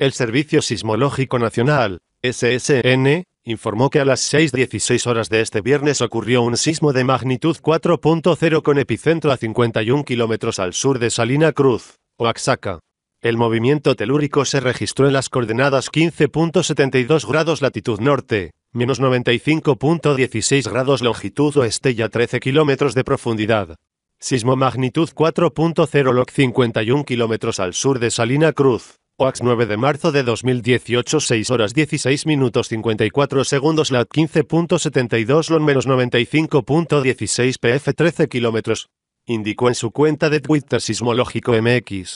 El Servicio Sismológico Nacional, SSN, informó que a las 6.16 horas de este viernes ocurrió un sismo de magnitud 4.0 con epicentro a 51 kilómetros al sur de Salina Cruz, Oaxaca. El movimiento telúrico se registró en las coordenadas 15.72 grados latitud norte, menos 95.16 grados longitud oeste y a 13 kilómetros de profundidad. Sismo magnitud 4.0 loc 51 kilómetros al sur de Salina Cruz, OAX 9 de marzo de 2018 6 horas 16 minutos 54 segundos LAT 15.72 LON menos 95.16 PF 13 kilómetros. Indicó en su cuenta de Twitter Sismológico MX.